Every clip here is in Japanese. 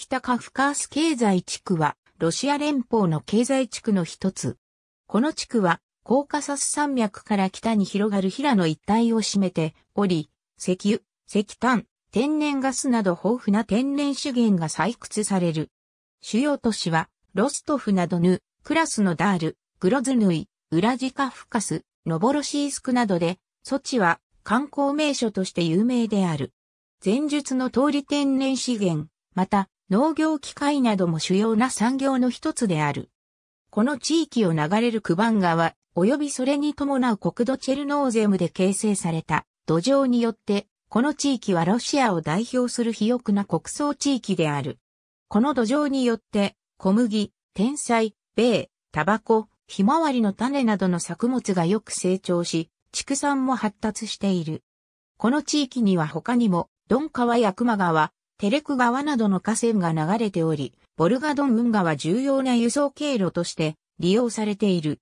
北カフカース経済地区は、ロシア連邦の経済地区の一つ。この地区は、コーカサス山脈から北に広がる平野一帯を占めており、石油、石炭、天然ガスなど豊富な天然資源が採掘される。主要都市は、ロストフなどヌ、クラスのダール、グロズヌイ、ウラジカフカス、ノボロシースクなどで、ソチは観光名所として有名である。前述の通り天然資源、また農業機械なども主要な産業の一つである。この地域を流れるクバン川、及びそれに伴う国土チェルノーゼムで形成された土壌によって、この地域はロシアを代表する肥沃な国葬地域である。この土壌によって、小麦、天才、米、タバコ、ひまわりの種などの作物がよく成長し、畜産も発達している。この地域には他にも、ドン川や熊川、テレク川などの河川が流れており、ボルガドン運河は重要な輸送経路として利用されている。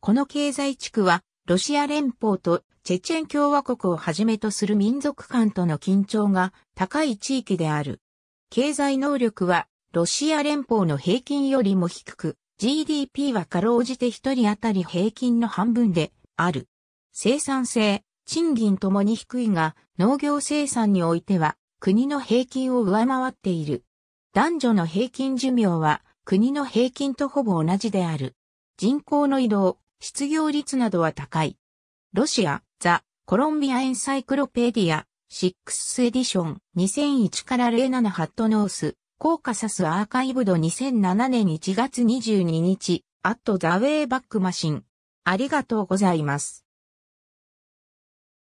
この経済地区は、ロシア連邦とチェチェン共和国をはじめとする民族間との緊張が高い地域である。経済能力はロシア連邦の平均よりも低く、GDP はかろうじて一人当たり平均の半分である。生産性、賃金ともに低いが、農業生産においては国の平均を上回っている。男女の平均寿命は国の平均とほぼ同じである。人口の移動、失業率などは高い。ロシア、ザ・コロンビアエンサイクロペディア、6エディション、2001から07ハットノース、コーカサスアーカイブド2007年1月22日、アットザウェイバックマシン。ありがとうございます。